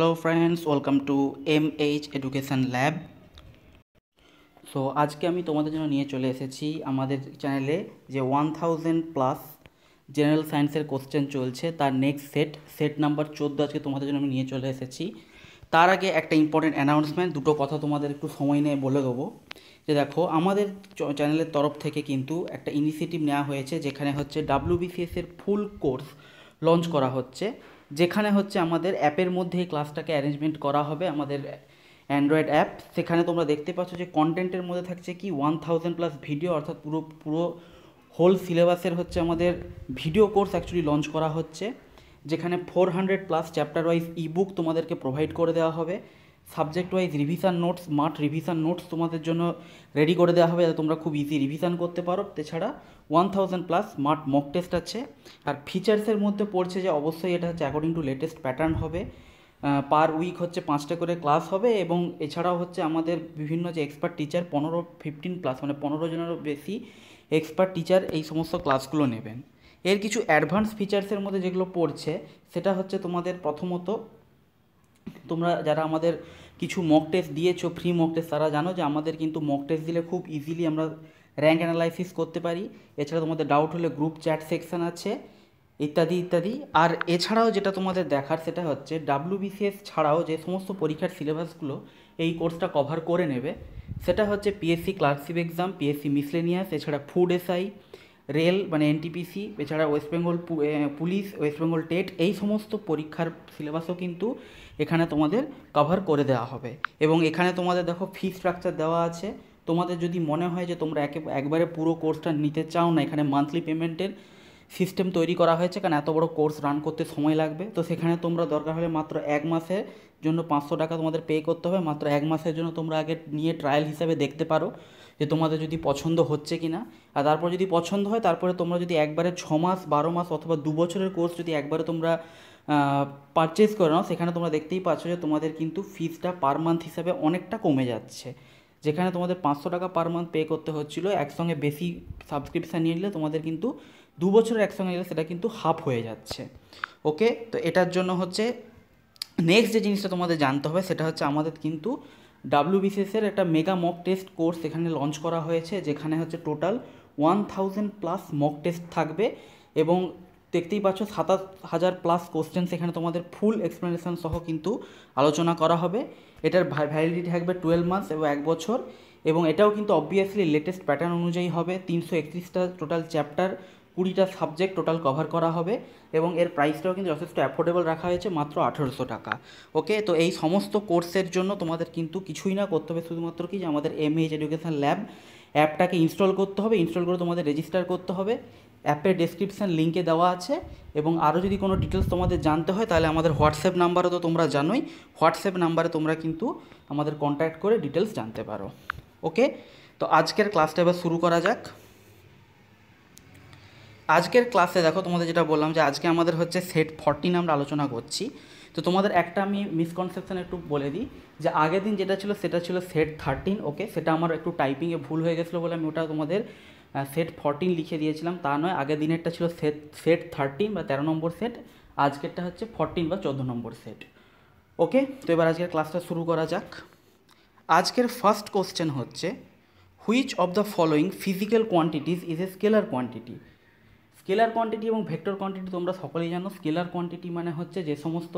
Hello friends welcome to M H education lab so আজকে আমি তোমাদের জন্য নিয়ে চলে এসেছি আমাদের চ্যানেলে যে ওয়ান থাউজেন্ড প্লাস জেনারেল সায়েন্সের কোশ্চেন চলছে তার নেক্সট সেট সেট নাম্বার চোদ্দো আজকে তোমাদের জন্য আমি নিয়ে চলে এসেছি তার আগে একটা ইম্পর্টেন্ট অ্যানাউন্সমেন্ট দুটো কথা তোমাদের একটু সময় নিয়ে বলে দেবো যে দেখো আমাদের চ্যানেলের তরফ থেকে কিন্তু একটা ইনিশিয়েটিভ নেওয়া হয়েছে যেখানে হচ্ছে ডাব্লিউবিসিএসের ফুল কোর্স লঞ্চ করা হচ্ছে যেখানে হচ্ছে আমাদের অ্যাপের মধ্যে এই ক্লাসটাকে অ্যারেঞ্জমেন্ট করা হবে আমাদের অ্যান্ড্রয়েড অ্যাপ সেখানে তোমরা দেখতে পাচ্ছ যে কন্টেন্টের মধ্যে থাকছে কি ওয়ান থাউজেন্ড প্লাস ভিডিও অর্থাৎ পুরো পুরো হোল সিলেবাসের হচ্ছে আমাদের ভিডিও কোর্স অ্যাকচুয়ালি লঞ্চ করা হচ্ছে যেখানে four hundred plus chapter wise ebook তোমাদেরকে প্রোভাইড করে দেওয়া হবে subject wise revision notes math revision notes তোমাদের জন্য রেডি করে দেওয়া হবে যাতে তোমরা খুব ইজি রিভিশন করতে পারো তাছাড়া one thousand plus smart mock test আছে আর ফিচার্সের মধ্যে পড়ছে যে অবশ্যই এটা হচ্ছে অ্যাকর্ডিং টু লেটেস্ট প্যাটার্ন হবে পার উইক হচ্ছে পাঁচটা করে ক্লাস হবে এবং এছাড়াও হচ্ছে আমাদের বিভিন্ন যে এক্সপার্ট টিচার পনেরো ফিফটিন প্লাস মানে পনেরো জনেরও বেশি এক্সপার্ট টিচার এই সমস্ত ক্লাসগুলো নেবেন এর কিছু অ্যাডভান্স ফিচার্সের মধ্যে যেগুলো পড়ছে সেটা হচ্ছে তোমাদের প্রথমত তোমরা যারা আমাদের কিছু মক টেস্ট দিয়েছো ফ্রি মক টেস্ট তারা জানো যে আমাদের কিন্তু মক টেস্ট দিলে খুব ইজিলি আমরা র্যাঙ্ক অ্যানালাইসিস করতে পারি এছাড়া তোমাদের ডাউট হলে গ্রুপ চ্যাট সেকশান আছে ইত্যাদি ইত্যাদি আর এছাড়াও যেটা তোমাদের দেখার সেটা হচ্ছে ডাব্লিউবিসিএস ছাড়াও যে সমস্ত পরীক্ষার সিলেবাসগুলো এই কোর্সটা কভার করে নেবে সেটা হচ্ছে PSC clerkship exam PSC miscellaneous এছাড়া ফুড এসআই রেল মানে এনটিপিসি এছাড়া West Bengal police West Bengal TET এই সমস্ত পরীক্ষার সিলেবাসও কিন্তু এখানে তোমাদের কভার করে দেওয়া হবে এবং এখানে তোমাদের দেখো ফি স্ট্রাকচার দেওয়া আছে তোমাদের যদি মনে হয় যে তোমরা একে একবারে পুরো কোর্সটা নিতে চাও না এখানে মান্থলি পেমেন্টের সিস্টেম তৈরি করা হয়েছে কারণ এত বড় কোর্স রান করতে সময় লাগবে তো সেখানে তোমরা দরকার হলে মাত্র এক মাসের জন্য পাঁচশো টাকা তোমাদের পে করতে হবে মাত্র এক মাসের জন্য তোমরা আগে নিয়ে ট্রায়াল হিসাবে দেখতে পারো যে তোমাদের যদি পছন্দ হচ্ছে কি না আর তারপর যদি পছন্দ হয় তারপরে তোমরা যদি একবারে ছ মাস বারো মাস অথবা দু বছরের কোর্স যদি একবারে তোমরা পারচেস করে নাও সেখানে তোমরা দেখতেই পাচ্ছ যে তোমাদের কিন্তু ফিজটা পার মান্থ হিসাবে অনেকটা কমে যাচ্ছে যেখানে তোমাদের পাঁচশো টাকা পার মান্থ পে করতে হচ্ছিলো একসঙ্গে বেশি সাবস্ক্রিপশান নিয়ে নিলে তোমাদের কিন্তু দু বছরের একসঙ্গে নিলে সেটা কিন্তু হাফ হয়ে যাচ্ছে ওকে তো এটার জন্য হচ্ছে নেক্সট যে জিনিসটা তোমাদের জানতে হবে সেটা হচ্ছে আমাদের কিন্তু ডাব্লিউবিসিএসের একটা মেগা মক টেস্ট কোর্স এখানে লঞ্চ করা হয়েছে যেখানে হচ্ছে total one thousand plus mock test থাকবে এবং দেখতেই পাচ্ছ সাতাশ হাজার প্লাস কোশ্চেন সেখানে তোমাদের ফুল এক্সপ্লেনেশন সহ কিন্তু আলোচনা করা হবে এটার ভ্যালিডিটি থাকবে টুয়েলভ মান্থস এবং এক বছর এবং এটাও কিন্তু অবভিয়াসলি লেটেস্ট প্যাটার্ন অনুযায়ী হবে তিনশো একত্রিশটা টোটাল চ্যাপ্টার কুড়িটা সাবজেক্ট টোটাল কভার করা হবে এবং এর প্রাইসটাও কিন্তু যথেষ্ট অ্যাফোর্ডেবল রাখা হয়েছে মাত্র আঠেরোশো টাকা ওকে তো এই সমস্ত কোর্সের জন্য তোমাদের কিন্তু কিছুই না করতে হবে শুধুমাত্র কি যে আমাদের এইচ এডুকেশান ল্যাব অ্যাপটাকে ইনস্টল করতে হবে ইনস্টল করে তোমাদের রেজিস্টার করতে হবে অ্যাপের ডেসক্রিপশান লিঙ্কে দেওয়া আছে এবং আরও যদি কোনো ডিটেলস তোমাদের জানতে হয় তাহলে আমাদের হোয়াটসঅ্যাপ নাম্বারও তো তোমরা জানোই হোয়াটসঅ্যাপ নাম্বারে তোমরা কিন্তু আমাদের কন্ট্যাক্ট করে ডিটেলস জানতে পারো ওকে তো আজকের ক্লাসটা এবার শুরু করা যাক আজকের ক্লাসে দেখো তোমাদের যেটা বললাম যে আজকে আমাদের হচ্ছে সেট ফর্টিন আমরা আলোচনা করছি তো তোমাদের একটা আমি মিসকনসেপশন একটু বলে দিই যে আগের দিন যেটা ছিল সেটা ছিল সেট থার্টিন ওকে সেটা আমার একটু টাইপিংয়ে ভুল হয়ে গেছিলো বলে আমি ওটা তোমাদের সেট ফর্টিন লিখে দিয়েছিলাম তা নয় আগের দিনেরটা ছিল সেট সেট থার্টিন বা তেরো নম্বর সেট আজকেরটা হচ্ছে ফর্টিন বা চোদ্দো নম্বর সেট ওকে তো এবার আজকের ক্লাসটা শুরু করা যাক আজকের ফার্স্ট কোশ্চেন হচ্ছে which of the following physical quantities is a scalar quantity scalar quantity এবং ভেক্টর কোয়ান্টিটি তোমরা সকলেই জানো স্কেলার কোয়ান্টিটি মানে হচ্ছে যে সমস্ত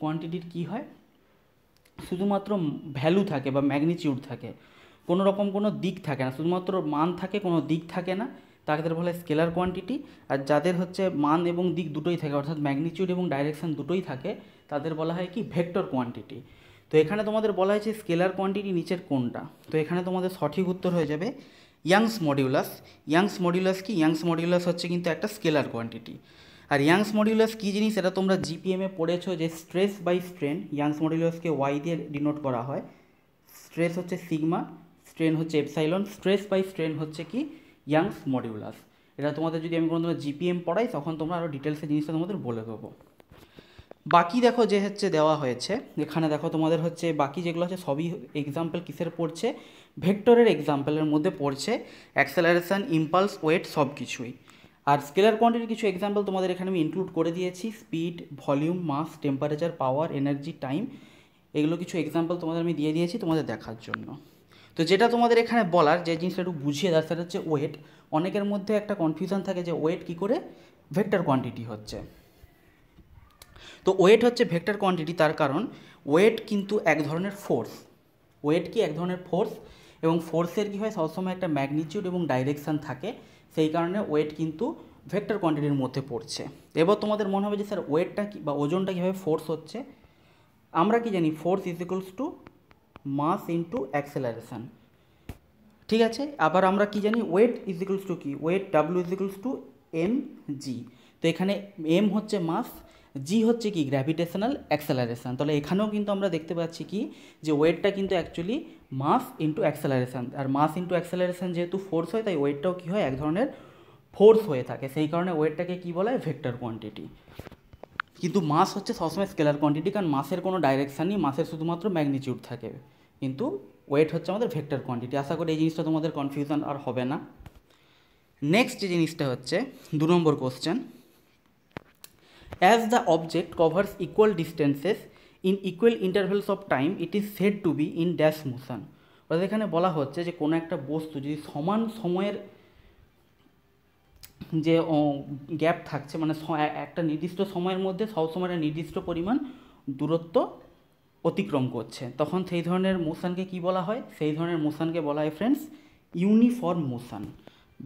কোয়ান্টিটির কি হয় শুধুমাত্র ভ্যালু থাকে বা ম্যাগনিচিউড থাকে কোনো রকম কোনো দিক থাকে না শুধুমাত্র মান থাকে কোনো দিক থাকে না তাদের বলে স্কেলার কোয়ান্টিটি আর যাদের হচ্ছে মান এবং দিক দুটোই থাকে অর্থাৎ ম্যাগনিচিউড এবং ডাইরেকশান দুটোই থাকে তাদের বলা হয় কি ভেক্টর কোয়ান্টিটি তো এখানে তোমাদের বলা হয়েছে স্কেলার কোয়ান্টিটি নিচের কোনটা তো এখানে তোমাদের সঠিক উত্তর হয়ে যাবে ইয়াংস মডিউলাস ইয়াংস মডিউলাস কি ইয়াংস মডিউলাস হচ্ছে কিন্তু একটা স্কেলার কোয়ান্টিটি আর ইয়াংস মডিউলাস কী জিনিস এটা তোমরা জিপিএমে পড়েছো যে স্ট্রেস বাই স্ট্রেন ইয়াংস মডিউলাসকে ওয়াই দিয়ে ডিনোট করা হয় স্ট্রেস হচ্ছে সিগমা স্ট্রেন হচ্ছে এপসাইলন স্ট্রেস বাই স্ট্রেন হচ্ছে কি ইয়াংস মডিউলাস এটা তোমাদের যদি আমি কোনো তোমার জিপিএম পড়াই তখন তোমরা আরও ডিটেলসে জিনিসটা তোমাদের বলে দেবো বাকি দেখো যে হচ্ছে দেওয়া হয়েছে এখানে দেখো তোমাদের হচ্ছে বাকি যেগুলো আছে সবই এক্সাম্পল কিসের পড়ছে ভেক্টরের এক্সাম্পলের মধ্যে পড়ছে অ্যাক্সেলারেশান ইম্পালস ওয়েট সব কিছুই আর স্কেলার কোয়ান্টিটির কিছু এক্সাম্পল তোমাদের এখানে আমি ইনক্লুড করে দিয়েছি speed volume mass temperature power energy time এগুলো কিছু এক্সাম্পল তোমাদের আমি দিয়ে দিয়েছি তোমাদের দেখার জন্য তো যেটা তোমাদের এখানে বলার যে জিনিসটা একটু বুঝিয়ে দেয় সেটা হচ্ছে ওয়েট অনেকের মধ্যে একটা কনফিউশন থাকে যে ওয়েট কী করে ভেক্টর কোয়ান্টিটি হচ্ছে তো ওয়েট হচ্ছে ভেক্টর কোয়ান্টিটি তার কারণ ওয়েট কিন্তু এক ধরনের ফোর্স ওয়েট কি এক ধরনের ফোর্স এবং ফোর্সের কী হয় সবসময় একটা ম্যাগনিচিউড এবং ডাইরেকশান থাকে সেই কারণে ওয়েট কিন্তু ভেক্টর কোয়ান্টিটির মধ্যে পড়ছে এবার তোমাদের মনে হবে যে স্যার ওয়েটটা কী বা ওজনটা কীভাবে ফোর্স হচ্ছে আমরা কি জানি force is equals to mass into acceleration ঠিক আছে আবার আমরা কি জানি ওয়েট ইজ ইকুয়ালস টু কি weight W is equals to M G তো এখানে এম হচ্ছে মাস জি হচ্ছে কি গ্র্যাভিটেশনাল অ্যাক্সেলারেশান তাহলে এখানেও কিন্তু আমরা দেখতে পাচ্ছি কি যে ওয়েটটা কিন্তু অ্যাকচুয়ালি মাস ইন্টু অ্যাক্সেলারেশান আর মাস ইন্টু অ্যাক্সেলারেশান যেহেতু ফোর্স হয় তাই ওয়েটটাও কী হয় এক ধরনের ফোর্স হয়ে থাকে সেই কারণে ওয়েটটাকে কী বলা হয় ভেক্টর কোয়ান্টিটি কিন্তু মাস হচ্ছে সবসময় স্কেলার কোয়ান্টিটি কারণ মাসের কোনো ডাইরেকশান নেই মাসের শুধুমাত্র ম্যাগনিচিউড থাকে কিন্তু ওয়েট হচ্ছে আমাদের ভেক্টর কোয়ান্টিটি আশা করি এই জিনিসটা তোমাদের কনফিউশন আর হবে না নেক্সট যে জিনিসটা হচ্ছে দু নম্বর question As the object covers equal distances in equal intervals of time, it is said to be in dash motion. অর্থাৎ এখানে বলা হচ্ছে যে কোনো একটা বস্তু যদি সমান সময়ের যে গ্যাপ থাকছে মানে একটা নির্দিষ্ট সময়ের মধ্যে সবসময় একটা নির্দিষ্ট পরিমাণ দূরত্ব অতিক্রম করছে তখন সেই ধরনের মোশানকে কি বলা হয় সেই ধরনের মোশানকে বলা হয় ফ্রেন্ডস ইউনিফর্ম মোশান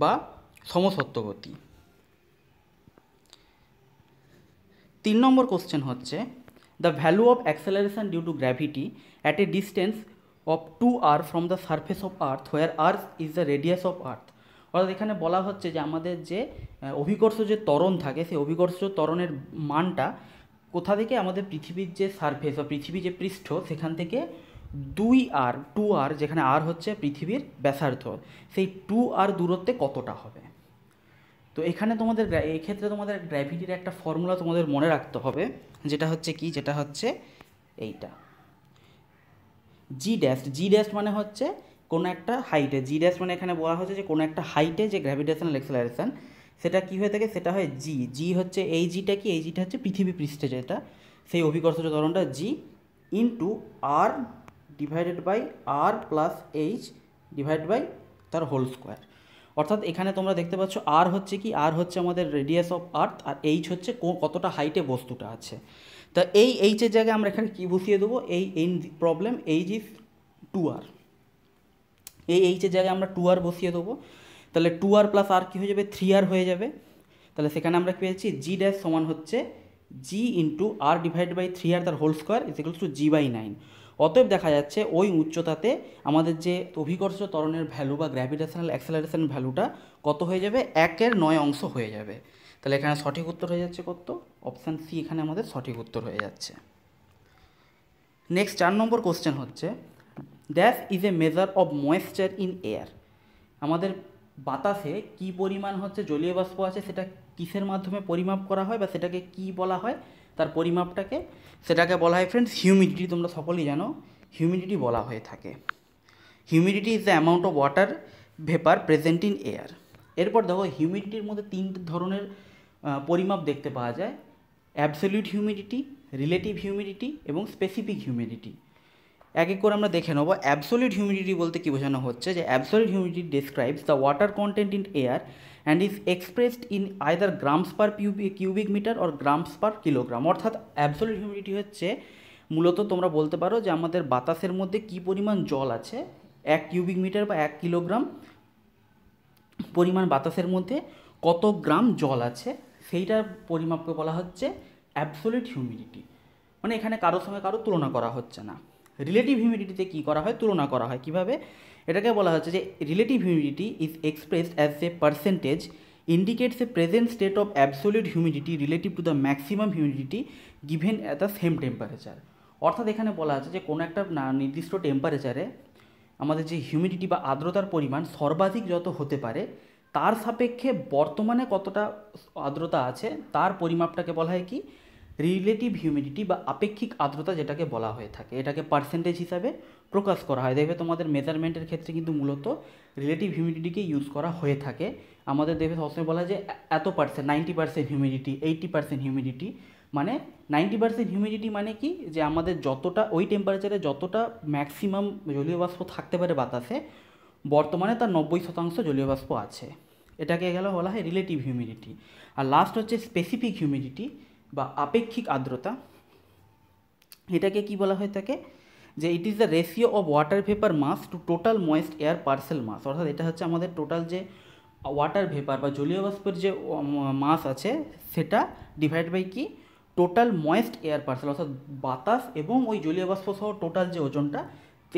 বা গতি তিন নম্বর কোশ্চেন হচ্ছে the value of acceleration due to gravity at a distance of two R from the surface of earth where earth is the radius of earth অর্থাৎ এখানে বলা হচ্ছে যে আমাদের যে অভিকর্ষ যে ত্বরণ থাকে সেই অভিকর্ষ ত্বরণের মানটা কোথা থেকে আমাদের পৃথিবীর যে সার্ফেস বা পৃথিবী যে পৃষ্ঠ সেখান থেকে দুই আর টু আর যেখানে আর হচ্ছে পৃথিবীর ব্যাসার্ধ সেই টু আর দূরত্বে কতটা হবে তো এখানে তোমাদের ক্ষেত্রে তোমাদের গ্র্যাভিটির একটা ফর্মুলা তোমাদের মনে রাখতে হবে যেটা হচ্ছে কি যেটা হচ্ছে এইটা জি ড্যাশ জি ড্যাশ মানে হচ্ছে কোনো একটা হাইটে জি ড্যাশ মানে এখানে বলা হচ্ছে যে কোনো একটা হাইটে যে গ্র্যাভিটেশনাল এক্সেলারেশন সেটা কী হয়ে থাকে সেটা হয় জি জি হচ্ছে এই জিটা কি এই জিটা হচ্ছে পৃথিবী পৃষ্ঠে যেটা সেই অভিকর্ষ ধরনটা G into R divided by R plus H divide by তার হোল স্কোয়ার অর্থাৎ এখানে তোমরা দেখতে পাচ্ছ আর হচ্ছে কি আর হচ্ছে আমাদের রেডিয়াস অফ আর্থ আর এইচ হচ্ছে কতটা হাইটে বস্তুটা আছে তা এই এইচের জায়গায় আমরা এখানে কী বসিয়ে দেবো এই এন problem H is two R এই এইচের জায়গায় আমরা টু আর বসিয়ে দেবো তাহলে টু আর প্লাস আর কী হয়ে যাবে থ্রি আর হয়ে যাবে তাহলে সেখানে আমরা কী পেয়েছি জি ড্যাশ সমান হচ্ছে G into R divide by three R তার whole square is equals to G by nine অতএব দেখা যাচ্ছে ওই উচ্চতাতে আমাদের যে অভিকর্ষ তরণের ভ্যালু বা গ্র্যাভিটেশনাল অ্যাক্সেলারেশন ভ্যালুটা কত হয়ে যাবে একের নয় অংশ হয়ে যাবে তাহলে এখানে সঠিক উত্তর হয়ে যাচ্ছে কত অপশান সি এখানে আমাদের সঠিক উত্তর হয়ে যাচ্ছে নেক্সট চার নম্বর কোশ্চেন হচ্ছে that's is a measure of moisture in air আমাদের বাতাসে কি পরিমাণ হচ্ছে জলীয় বাষ্প আছে সেটা কিসের মাধ্যমে পরিমাপ করা হয় বা সেটাকে কি বলা হয় তার পরিমাপটাকে সেটাকে বলা হয় ফ্রেন্ডস হিউমিডিটি তোমরা সকলেই জানো হিউমিডিটি বলা হয়ে থাকে humidity is the amount of water vapour present in air এরপর দেখো হিউমিডিটির মধ্যে তিন ধরনের পরিমাপ দেখতে পাওয়া যায় অ্যাবসলিউট হিউমিডিটি রিলেটিভ হিউমিডিটি এবং স্পেসিফিক হিউমিডিটি এক এক করে আমরা দেখে নেবো অ্যাবসলিউট হিউমিডিটি বলতে কী বোঝানো হচ্ছে যে absolute humidity describes the water content in air and is expressed in either grams per cubic metre or grams per kilogram অর্থাৎ অ্যাবসোলিউট হিউমিডিটি হচ্ছে মূলত তোমরা বলতে পারো যে আমাদের বাতাসের মধ্যে কি পরিমাণ জল আছে এক কিউবিক মিটার বা এক কিলোগ্রাম পরিমাণ বাতাসের মধ্যে কত গ্রাম জল আছে সেইটার পরিমাপকে বলা হচ্ছে অ্যাবসোলিউট হিউমিডিটি মানে এখানে কারোর সঙ্গে কারো তুলনা করা হচ্ছে না রিলেটিভ হিউমিডিটিতে কী করা হয় তুলনা করা হয় কিভাবে এটাকে বলা হচ্ছে যে relative humidity is expressed as a percentage indicates a present state of absolute humidity relative to the maximum humidity given at the same temperature অর্থাৎ এখানে বলা আছে যে কোনো একটা না নির্দিষ্ট টেম্পারেচারে আমাদের যে হিউমিডিটি বা আর্দ্রতার পরিমাণ সর্বাধিক যত হতে পারে তার সাপেক্ষে বর্তমানে কতটা আর্দ্রতা আছে তার পরিমাপটাকে বলা হয় কি রিলেটিভ হিউমিডিটি বা আপেক্ষিক আর্দ্রতা যেটাকে বলা হয়ে থাকে এটাকে পার্সেন্টেজ হিসাবে প্রকাশ করা হয় দেখবে তোমাদের মেজারমেন্টের ক্ষেত্রে কিন্তু মূলত রিলেটিভ হিউমিডিটিকে ইউজ করা হয়ে থাকে আমাদের দেখবে সবসময় বলা যে এত percent ninety percent humidity eighty percent humidity মানে নাইনটি পার্সেন্ট হিউমিডিটি মানে কি যে আমাদের যতটা ওই টেম্পারেচারে যতটা ম্যাক্সিমাম জলীয় বাষ্প থাকতে পারে বাতাসে বর্তমানে তার নব্বই শতাংশ জলীয় বাষ্প আছে এটাকে গেল বলা হয় রিলেটিভ হিউমিডিটি আর লাস্ট হচ্ছে স্পেসিফিক হিউমিডিটি বা আপেক্ষিক আর্দ্রতা এটাকে কি বলা হয়ে থাকে যে it is the ratio of water vapour mass to total moist air parcel mass অর্থাৎ এটা হচ্ছে আমাদের টোটাল যে ওয়াটার ভেপার বা জলীয় বাষ্পের যে মাস আছে সেটা ডিভাইড বাই কি টোটাল ময়েস্ট এয়ার পার্সেল অর্থাৎ বাতাস এবং ওই জলীয় বাষ্প সহ টোটাল যে ওজনটা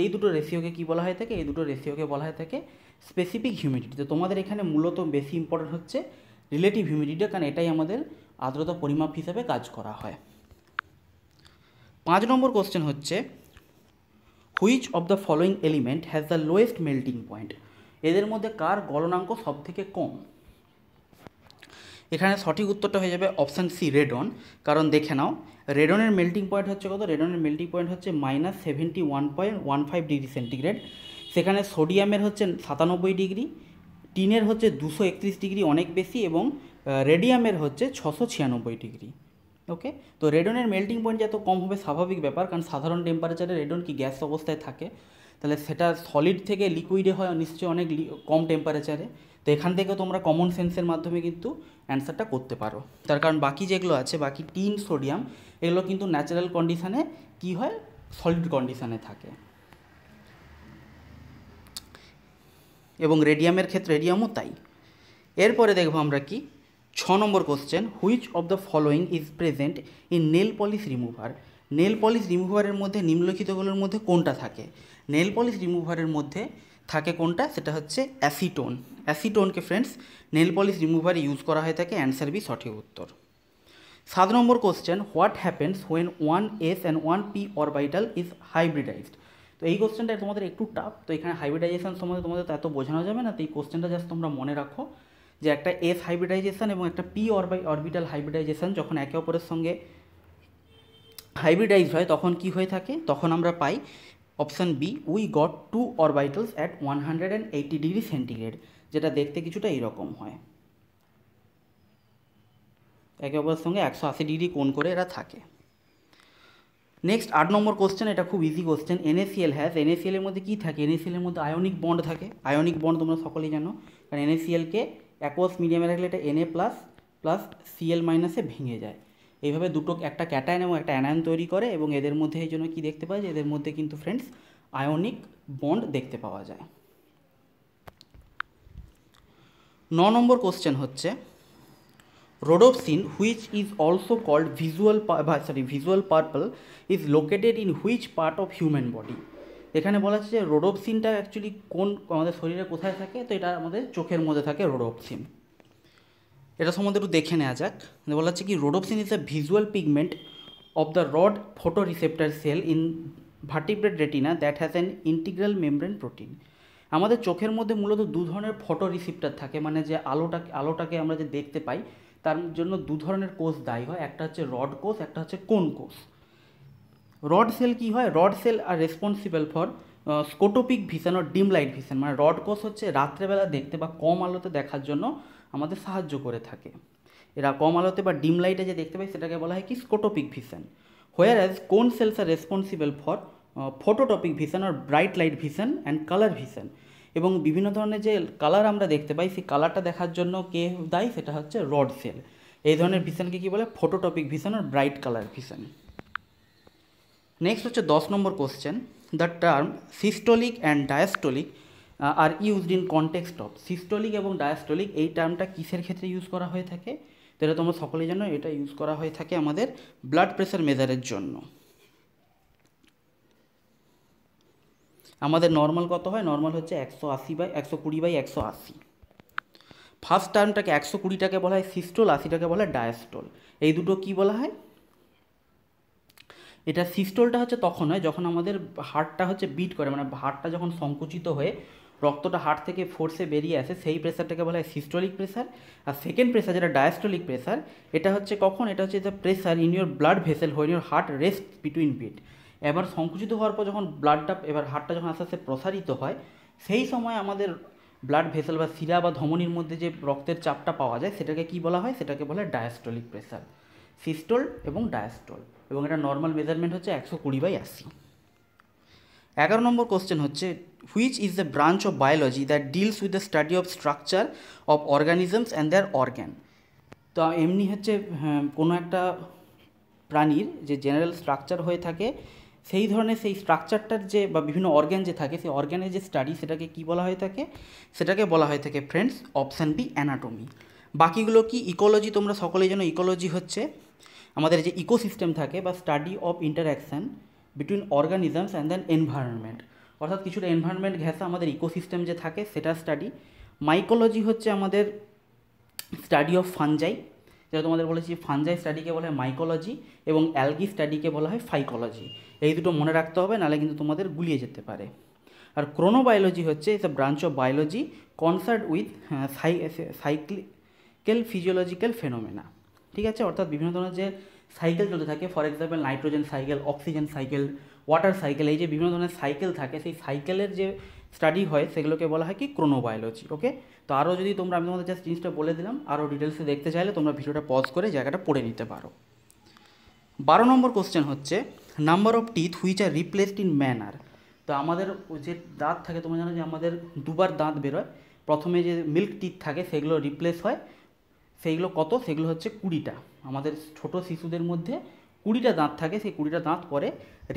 এই দুটো রেশিওকে কি বলা হয়ে থাকে এই দুটো রেশিওকে বলা হয়ে থাকে স্পেসিফিক হিউমিডিটি তো তোমাদের এখানে মূলত বেশি ইম্পর্টেন্ট হচ্ছে রিলেটিভ হিউমিডিটি কারণ এটাই আমাদের আর্দ্রতা পরিমাপ হিসাবে কাজ করা হয় পাঁচ নম্বর কোশ্চেন হচ্ছে which of the following element has the lowest melting point এদের মধ্যে কার গলনাঙ্ক সবথেকে কম এখানে সঠিক উত্তরটা হয়ে যাবে অপশান সি রেডন কারণ দেখে নাও রেডনের মেল্টিং পয়েন্ট হচ্ছে কত রেডনের মেল্টিং পয়েন্ট হচ্ছে minus seventy one point one five degree centigrade সেখানে সোডিয়ামের হচ্ছে সাতানব্বই ডিগ্রি টিনের হচ্ছে দুশো একত্রিশ ডিগ্রি অনেক বেশি এবং রেডিয়ামের হচ্ছে ছশো ছিয়ানব্বই ডিগ্রি ওকে তো রেডনের মেল্টিং পয়েন্ট যত কম হবে স্বাভাবিক ব্যাপার কারণ সাধারণ টেম্পারেচারে রেডন কি গ্যাস অবস্থায় থাকে তাহলে সেটা সলিড থেকে লিকুইডে হয় নিশ্চয়ই অনেক কম টেম্পারেচারে তো এখান থেকে তোমরা কমন সেন্সের মাধ্যমে কিন্তু অ্যান্সারটা করতে পারো তার কারণ বাকি যেগুলো আছে বাকি টিন সোডিয়াম এগুলো কিন্তু ন্যাচারাল কন্ডিশানে কি হয় সলিড কন্ডিশানে থাকে এবং রেডিয়ামের ক্ষেত্রে রেডিয়ামও তাই এরপরে দেখবো আমরা কি ছ number question which of the following is present in nail polish remover nail polish রিমুভারের মধ্যে নিম্নলিখিতগুলোর মধ্যে কোনটা থাকে নেল পলিশ রিমুভারের মধ্যে থাকে কোনটা সেটা হচ্ছে অ্যাসিটোন অ্যাসিটোনকে friends nail polish remover use করা হয়ে থাকে অ্যান্সার বি সঠিক উত্তর সাত number question what happens when one S and one P orbital is hybridised তো এই কোশ্চেনটা তোমাদের একটু টাফ তো এখানে হাইব্রিডাইজেশন সম্বন্ধে তোমাদের এত বোঝানো যাবে না তো এই কোশ্চেনটা জাস্ট তোমরা মনে রাখো যে একটা এস হাইব্রিডাইজেশান এবং একটা পি অরবাই অরবিটাল হাইব্রিডাইজেশান যখন একে অপরের সঙ্গে হাইব্রিডাইজ হয় তখন কি হয়ে থাকে তখন আমরা পাই option B we got two orbitals at one hundred and eighty degree centigrade যেটা দেখতে কিছুটা এরকম হয় একে অপরের সঙ্গে একশো আশি ডিগ্রি কোন করে এরা থাকে নেক্সট আট নম্বর কোশ্চেন এটা খুব ইজি কোশ্চেন এনএসিএল হ্যাজ এনএসিএলের মধ্যে কী থাকে এনএসিএলের মধ্যে আয়নিক বন্ড থাকে আয়নিক বন্ড তোমরা সকলেই জানো কারণ এনএসিএলকে অ্যাকোয়াস মিডিয়ামে রাখলে এটা এনএ প্লাস প্লাস সিএল মাইনাসে ভেঙে যায় এইভাবে দুটো একটা ক্যাটায়ন এবং একটা অ্যানায়ন তৈরি করে এবং এদের মধ্যে এই জন্য কী দেখতে পাওয়া যায় এদের মধ্যে কিন্তু ফ্রেন্ডস আয়নিক বন্ড দেখতে পাওয়া যায় ন নম্বর কোশ্চেন হচ্ছে rhodopsin which is also called visual sorry visual purple is located in which part of human body এখানে বলা আছে যে রোডোপসিনটা অ্যাকচুয়ালি কোন আমাদের শরীরে কোথায় থাকে তো এটা আমাদের চোখের মধ্যে থাকে রোডোপসিন এটা সম্বন্ধে একটু দেখে নেওয়া যাক মানে বলা হচ্ছে কি rhodopsin is a visual pigment of the rod photo receptor cell in vertebrate retina that has an integral membrane protein আমাদের চোখের মধ্যে মূলত দু ধরনের ফটো রিসিপ্টার থাকে মানে যে আলোটাকে আলোটাকে আমরা যে দেখতে পাই তার জন্য দু ধরনের কোষ দায়ী হয় একটা হচ্ছে রড কোষ একটা হচ্ছে কোন কোষ রড সেল কি হয় rod cell are responsible for scotopic vision আর ডিম লাইট ভিশন মানে রড কোষ হচ্ছে রাত্রেবেলা দেখতে বা কম আলোতে দেখার জন্য আমাদের সাহায্য করে থাকে এরা কম আলোতে বা ডিম লাইটে যে দেখতে পাই সেটাকে বলা হয় কি scotopic vision whereas cone cells are responsible for photopic vision আর bright light vision and colour vision এবং বিভিন্ন ধরনের যে কালার আমরা দেখতে পাই সেই কালারটা দেখার জন্য কে দায়ী সেটা হচ্ছে রড সেল এই ধরনের ভিশনকে কী বলে ফটোটপিক ভিশন আর ব্রাইট কালার ভিশন নেক্সট হচ্ছে দশ number question the term systolic and diastolic are used in context of systolic এবং ডায়াস্টোলিক এই টার্মটা কিসের ক্ষেত্রে ইউজ করা হয়ে থাকে তাহলে এটা তোমরা সকলেই জানো এটা ইউজ করা হয়ে থাকে আমাদের ব্লাড প্রেশার মেজারের জন্য আমাদের নর্মাল কত হয় নর্মাল হচ্ছে একশো আশি বাই একশো কুড়ি বাই একশো আশি ফার্স্ট টার্মটাকে একশো কুড়িটাকে বলা হয় সিস্টোল আশিটাকে বলা হয় ডায়াস্টোল এই দুটো কি বলা হয় এটা সিস্টলটা হচ্ছে তখন হয় যখন আমাদের হার্টটা হচ্ছে বিট করে মানে হার্টটা যখন সংকুচিত হয়ে রক্তটা হার্ট থেকে ফোর্সে বেরিয়ে আসে সেই প্রেশারটাকে বলা হয় সিস্টোলিক প্রেশার আর সেকেন্ড প্রেশার যেটা ডায়াস্টোলিক প্রেশার এটা হচ্ছে কখন এটা হচ্ছে the pressure in your blood vessel when your heart rest between beat এবার সংকুচিত হওয়ার পর যখন ব্লাডটা এবার হার্টটা যখন আস্তে আস্তে প্রসারিত হয় সেই সময় আমাদের ব্লাড ভেসেল বা শিরা বা ধমনির মধ্যে যে রক্তের চাপটা পাওয়া যায় সেটাকে কি বলা হয় সেটাকে বলা হয় ডায়াস্টোলিক প্রেশার সিস্টোল এবং ডায়াস্টোল এবং এটা নর্মাল মেজারমেন্ট হচ্ছে একশো কুড়ি বাই আশি এগারো নম্বর কোশ্চেন হচ্ছে which is the branch of biology that deals with the study of structure of organisms and their organ তো এমনি হচ্ছে হ্যাঁ, কোনো একটা প্রাণীর যে জেনারেল স্ট্রাকচার হয়ে থাকে সেই ধরনের সেই স্ট্রাকচারটার যে বা বিভিন্ন অর্গ্যান যে থাকে সেই অর্গ্যানের যে স্টাডি সেটাকে কি বলা হয়ে থাকে সেটাকে বলা হয়ে থাকে ফ্রেন্ডস অপশান বি অ্যানাটমি বাকিগুলো কি ইকোলজি তোমরা সকলেই জন্য ইকোলজি হচ্ছে আমাদের যে ইকোসিস্টেম থাকে বা study of interaction between organisms and then environment অর্থাৎ কিছুটা এনভায়রনমেন্ট ঘেঁষা আমাদের ইকোসিস্টেম যে থাকে সেটা স্টাডি মাইকোলজি হচ্ছে আমাদের স্টাডি অফ ফানজাই যেটা তোমাদের বলেছি ফানজাই স্টাডিকে বলা হয় মাইকোলজি এবং অ্যালগি স্টাডিকে বলা হয় ফাইকোলজি এই দুটো মনে রাখতে হবে নাহলে কিন্তু তোমাদের গুলিয়ে যেতে পারে আর ক্রোনোবায়োলজি হচ্ছে is a branch of biology concerned with cycle physiological phenomena ঠিক আছে অর্থাৎ বিভিন্ন ধরনের যে সাইকেল চলতে থাকে for example nitrogen cycle oxygen cycle water cycle এই যে বিভিন্ন ধরনের সাইকেল থাকে সেই সাইকেলের যে স্টাডি হয় সেগুলোকে বলা হয় কি ক্রোনোবায়োলজি ওকে তো আরও যদি তোমরা আমি তোমাদের জাস্ট জিনিসটা বলে দিলাম আরও ডিটেলসে দেখতে চাইলে তোমরা ভিডিওটা পজ করে জায়গাটা পড়ে নিতে পারো বারো নম্বর কোশ্চেন হচ্ছে number of teeth which are replaced in manner তো আমাদের যে দাঁত থাকে তোমরা জানো যে আমাদের দুবার দাঁত বেরোয় প্রথমে যে মিল্ক টিথ থাকে সেগুলো রিপ্লেস হয় সেইগুলো কত সেগুলো হচ্ছে কুড়িটা আমাদের ছোট শিশুদের মধ্যে কুড়িটা দাঁত থাকে সেই কুড়িটা দাঁত পরে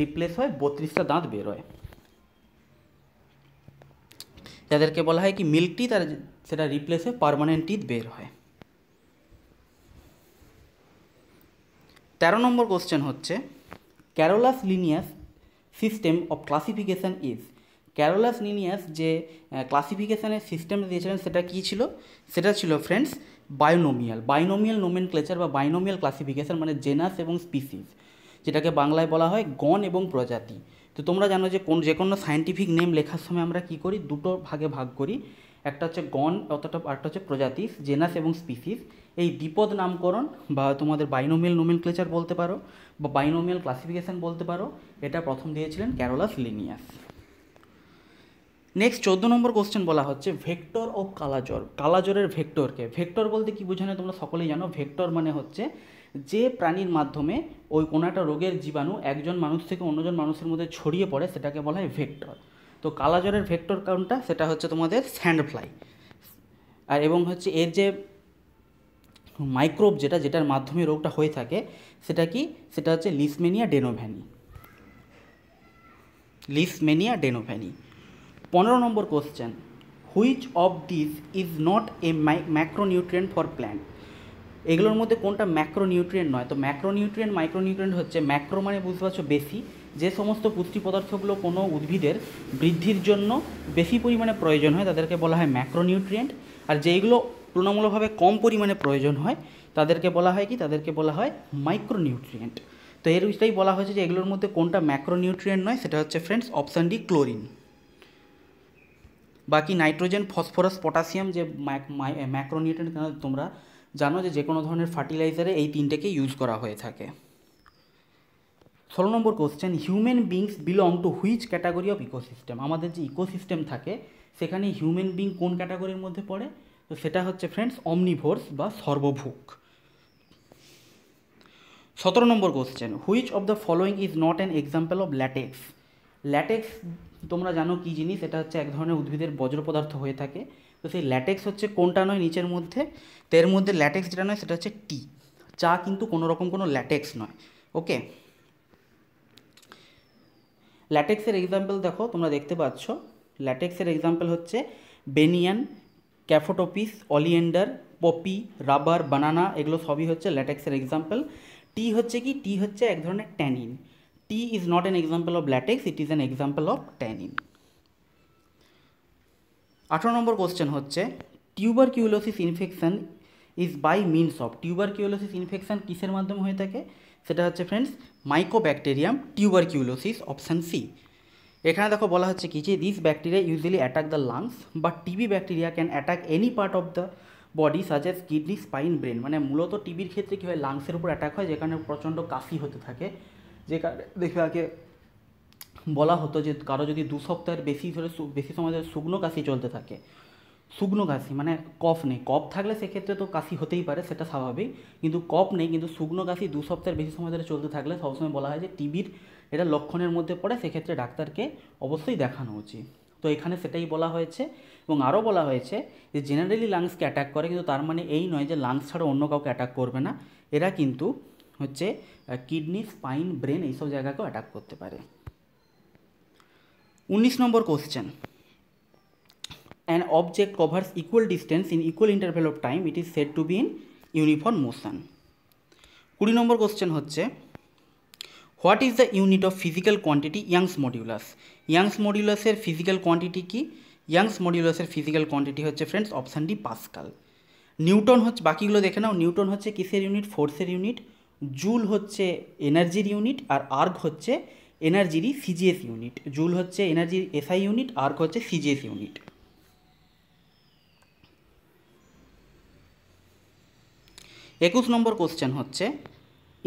রিপ্লেস হয় বত্রিশটা দাঁত বেরোয় যাদেরকে বলা হয় কি মিল্ক টিথ আর সেটা রিপ্লেস হয়ে পারমানেন্ট টিথ বের হয় তেরো নম্বর কোশ্চেন হচ্ছে Carolus Linnaeus system of classification is Carolus Linnaeus যে ক্লাসিফিকেশানের সিস্টেম দিয়েছিলেন সেটা কী ছিল সেটা ছিল ফ্রেন্ডস বায়োনোমিয়াল বাইনোমিয়াল নোমেন ক্লেচার বা বাইনোমিয়াল ক্লাসিফিকেশান মানে জেনাস এবং স্পিসিস যেটাকে বাংলায় বলা হয় গণ এবং প্রজাতি তো তোমরা জানো যে কোন যে কোনো সায়েন্টিফিক নেম লেখার সময় আমরা কি করি দুটো ভাগে ভাগ করি একটা হচ্ছে গণ অতটা আরেকটা হচ্ছে প্রজাতি জেনাস এবং স্পিসিস এই দ্বিপদ নামকরণ বা তোমাদের বাইনোমিয়াল নোমেন ক্লেচার বলতে পারো বা বাইনোমিয়াল ক্লাসিফিকেশান বলতে পারো এটা প্রথম দিয়েছিলেন ক্যারোলাস লিনিয়াস নেক্সট চোদ্দো নম্বর কোশ্চেন বলা হচ্ছে ভেক্টর অফ কালাজ্বর কালাজ্বরের ভেক্টরকে ভেক্টর বলতে কি বোঝানো তোমরা সকলেই জানো ভেক্টর মানে হচ্ছে যে প্রাণীর মাধ্যমে ওই কোনো একটা রোগের জীবাণু একজন মানুষ থেকে অন্যজন মানুষের মধ্যে ছড়িয়ে পড়ে সেটাকে বলা হয় ভেক্টর তো কালাজ্বরের ভেক্টর কারণটা সেটা হচ্ছে তোমাদের স্যান্ডফ্লাই আর এবং হচ্ছে এর যে মাইক্রোব যেটা যেটার মাধ্যমে রোগটা হয়ে থাকে সেটা কি সেটা হচ্ছে লিসমেনিয়া ডেনোভ্যানি লিসমেনিয়া ডেনোভ্যানি পনেরো number question which of this is not a macronutrient for plant এগুলোর মধ্যে কোনটা ম্যাক্রোনিউট্রিয়েন্ট নয় তো ম্যাক্রোনিউট্রিয়েন্ট মাইক্রোনিউট্রিয়েন্ট হচ্ছে ম্যাক্রো মানে বুঝতে পারছো বেশি যে সমস্ত পুষ্টি পদার্থগুলো কোনো উদ্ভিদের বৃদ্ধির জন্য বেশি পরিমাণে প্রয়োজন হয় তাদেরকে বলা হয় ম্যাক্রোনিউট্রিয়েন্ট আর যেইগুলো তুলনামূলকভাবে কম পরিমাণে প্রয়োজন হয় তাদেরকে বলা হয় কি তাদেরকে বলা হয় মাইক্রোনিউট্রিয়েন্ট তো এর বিষয়েই বলা হয়েছে যে এগুলোর মধ্যে কোনটা ম্যাক্রোনিউট্রিয়েন্ট নয় সেটা হচ্ছে ফ্রেন্ডস অপশান ডি ক্লোরিন বাকি নাইট্রোজেন ফসফরাস পটাশিয়াম যে ম্যাক্রোনিউট্রেন তোমরা জানো যে যে কোনো ধরনের ফার্টিলাইজারে এই তিনটেকে ইউজ করা হয়ে থাকে ষোলো number question human beings belong to which category of ecosystem আমাদের যে ইকোসিস্টেম থাকে সেখানে হিউম্যান বিং কোন ক্যাটাগরির মধ্যে পড়ে তো সেটা হচ্ছে ফ্রেন্ডস অমনিভোর্স বা সর্বভুক সতেরো number question which of the following is not an example of latex latex তোমরা জানো কি জিনিস এটা হচ্ছে এক ধরনের উদ্ভিদের বজ্র পদার্থ হয়ে থাকে তো সেই ল্যাটেক্স হচ্ছে কোনটা নয় নিচের মধ্যে তো এর মধ্যে ল্যাটেক্স যেটা নয় সেটা হচ্ছে টি চা কিন্তু কোনো রকম কোনো ল্যাটেক্স নয় ওকে ল্যাটেক্সের এক্সাম্পল দেখো তোমরা দেখতে পাচ্ছ ল্যাটেক্সের এক্সাম্পল হচ্ছে banyan calotropis oleander poppy rubber banana এগুলো সবই হচ্ছে ল্যাটেক্সের এক্সাম্পল টি হচ্ছে কি টি হচ্ছে এক ধরনের tannin T is not an example of latex, it is an example of tannin. আঠারো নম্বর কোশ্চেন হচ্ছে tuberculosis infection is by means of tuberculosis infection কিসের মাধ্যমে হয়ে থাকে সেটা হচ্ছে friends mycobacterium tuberculosis option C এখানে দেখো বলা হচ্ছে কি যে this bacteria usually attack the lungs বা TB bacteria can attack any part of the body such as kidney spine brain মানে মূলত টিবির ক্ষেত্রে কী হয় লাংসের উপর অ্যাটাক হয় যেখানে প্রচণ্ড কাশি হতে থাকে যে কারণে দেখবে আগে বলা হতো যে কারো যদি দু সপ্তাহের বেশি ধরে বেশি সময় ধরে শুকনো কাশি চলতে থাকে শুকনো কাশি মানে কফ নেই কফ থাকলে সেক্ষেত্রে তো কাশি হতেই পারে সেটা স্বাভাবিক কিন্তু কফ নেই কিন্তু শুকনো কাশি দু সপ্তাহের বেশি সময় ধরে চলতে থাকলে সবসময় বলা হয় যে টিবির এটা লক্ষণের মধ্যে পড়ে সেক্ষেত্রে ডাক্তারকে অবশ্যই দেখানো উচিত তো এখানে সেটাই বলা হয়েছে এবং আরও বলা হয়েছে যে জেনারেলি লাংসকে অ্যাটাক করে কিন্তু তার মানে এই নয় যে লাংস ছাড়া অন্য কাউকে অ্যাটাক করবে না এরা কিন্তু হচ্ছে কিডনি স্পাইন ব্রেন এইসব জায়গাকেও অ্যাটাক করতে পারে উনিশ number question an object covers equal distance in equal interval of time it is said to be in uniform motion কুড়ি নম্বর কোশ্চেন হচ্ছে what is the unit of physical quantity Young's modulus Young's মডিউলাসের physical quantity কি Young's মডিউলাসের physical quantity হচ্ছে friends option D pascal newton হচ্ছে বাকিগুলো দেখে নাও Newton হচ্ছে কিসের ইউনিট ফোর্সের ইউনিট জুল হচ্ছে এনার্জির ইউনিট আর আর্গ হচ্ছে এনার্জিরই সিজিএস ইউনিট জুল হচ্ছে এনার্জির এসআই ইউনিট আর্গ হচ্ছে সিজিএস ইউনিট একুশ নম্বর কোশ্চেন হচ্ছে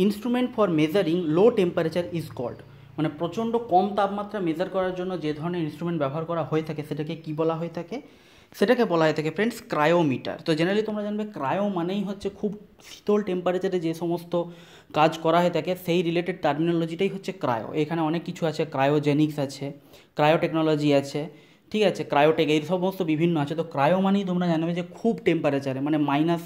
instrument for measuring low temperature is called মানে প্রচণ্ড কম তাপমাত্রা মেজার করার জন্য যে ধরনের ইনস্ট্রুমেন্ট ব্যবহার করা হয়ে থাকে সেটাকে কি বলা হয়ে থাকে সেটাকে বলা হয়ে থাকে ফ্রেন্ডস ক্রায়োমিটার তো জেনারেলি তোমরা জানবে ক্রায়ো মানেই হচ্ছে খুব শীতল টেম্পারেচারে যে সমস্ত কাজ করা হয়ে থাকে সেই রিলেটেড টার্মিনোলজিটাই হচ্ছে ক্রায়ো এখানে অনেক কিছু আছে ক্রায়োজেনিক্স আছে ক্রায়ো টেকনোলজি আছে ঠিক আছে ক্রায়োটেক এই সমস্ত বিভিন্ন আছে তো ক্রায়ো মানেই তোমরা জানবে যে খুব টেম্পারেচারে মানে মাইনাস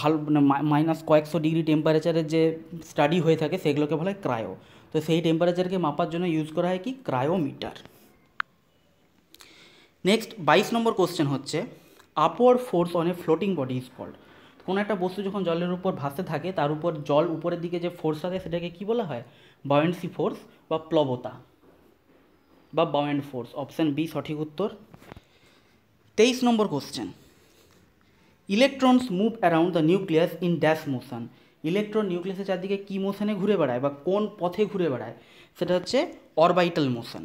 ভালো মানে মাইনাস কয়েকশো ডিগ্রি টেম্পারেচারের যে স্টাডি হয়ে থাকে সেগুলোকে বলা হয় ক্রায়ো তো সেই টেম্পারেচারকে মাপার জন্য ইউজ করা হয় কি ক্রায়োমিটার নেক্সট বাইশ নম্বর কোশ্চেন হচ্ছে upward force on a floating body is called কোনো একটা বস্তু যখন জলের উপর ভাসতে থাকে তার উপর জল উপরের দিকে যে ফোর্স থাকে সেটাকে কী বলা হয় বয়েন্সি ফোর্স বা প্লবতা বা বাউন্ড ফোর্স অপশান বি সঠিক উত্তর তেইশ number question electrons move around the nucleus in dash motion electron নিউক্লিয়াসের চারদিকে কী মোশনে ঘুরে বেড়ায় বা কোন পথে ঘুরে বেড়ায় সেটা হচ্ছে অরবাইটাল মোশন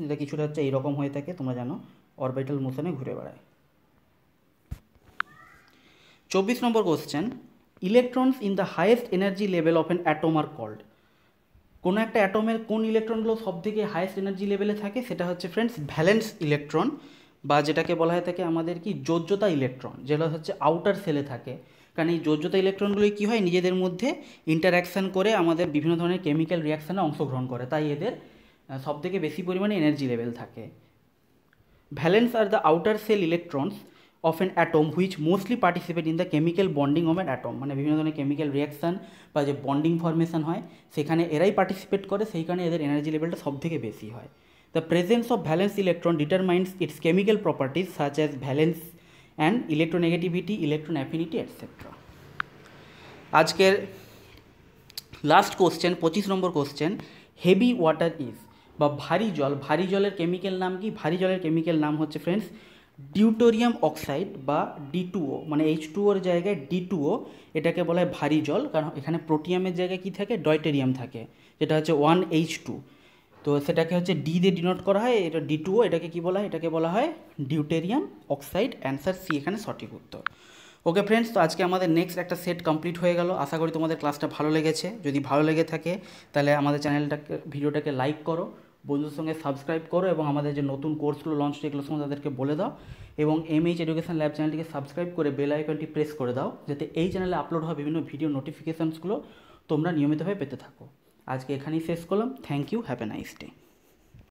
যেটা কিছুটা হচ্ছে এইরকম হয়ে থাকে তোমরা জানো অরবিটাল মোশনে ঘুরে বেড়ায় চব্বিশ number question electrons in the highest energy level of an atom are called কোনো একটা অ্যাটমের কোন ইলেকট্রনগুলো সব থেকে হায়েস্ট এনার্জি লেভেলে থাকে সেটা হচ্ছে ফ্রেন্ডস ভ্যালেন্স ইলেকট্রন বা যেটাকে বলা হয়ে থাকে আমাদের কি যোজ্যতা ইলেকট্রন যেটা হচ্ছে আউটার সেলে থাকে কারণ এই যোজ্যতা ইলেকট্রনগুলি কী হয় নিজেদের মধ্যে ইন্টারাকশান করে আমাদের বিভিন্ন ধরনের কেমিক্যাল রিয়াকশানে অংশগ্রহণ করে তাই এদের সবথেকে বেশি পরিমাণে এনার্জি লেভেল থাকে Valence are the outer shell electrons of an atom which mostly participate in the chemical bonding of an atom মানে বিভিন্ন ধরনের কেমিক্যাল রিয়াকশান বা যে বন্ডিং ফর্মেশন হয় সেখানে এরাই পার্টিসিপেট করে সেই কারণে এদের এনার্জি লেভেলটা সব থেকে বেশি হয় the presence of valence electron determines its chemical properties such as valence and electronegativity electron affinity etcetera আজকের লাস্ট কোশ্চেন পঁচিশ number question heavy water is বা ভারী জল ভারী জলের কেমিক্যাল নাম কি ভারী জলের কেমিক্যাল নাম হচ্ছে ফ্রেন্ডস ডিউটোরিয়াম অক্সাইড বা ডি টুও মানে এইচ টুওর জায়গায় ডি টুও এটাকে বলা হয় ভারী জল কারণ এখানে প্রোটিয়ামের জায়গায় কি থাকে ডয়টেরিয়াম থাকে যেটা হচ্ছে ওয়ান এইচ টু তো সেটাকে হচ্ছে ডি দিয়ে ডিনোট করা হয় এটা ডি টুও এটাকে কি বলা হয় এটাকে বলা হয় ডিউটেরিয়াম অক্সাইড অ্যান্সার সি এখানে সঠিক উত্তর ওকে ফ্রেন্ডস তো আজকে আমাদের নেক্সট একটা সেট কমপ্লিট হয়ে গেল আশা করি তোমাদের ক্লাসটা ভালো লেগেছে যদি ভালো লেগে থাকে তাহলে আমাদের চ্যানেলটাকে ভিডিওটাকে লাইক করো বন্ধুদের সঙ্গে সাবস্ক্রাইব করো এবং আমাদের যে নতুন কোর্সগুলো লঞ্চ সেগুলো সঙ্গে তাদেরকে বলে দাও এবং এমএইচ এডুকেশন ল্যাব চ্যানেলটিকে সাবস্ক্রাইব করে বেল আইকনটি প্রেস করে দাও যাতে এই চ্যানেলে আপলোড হওয়া বিভিন্ন ভিডিও নোটিফিকেশানসগুলো তোমরা নিয়মিতভাবে পেতে থাকো আজকে এখানেই শেষ করলাম thank you have a nice day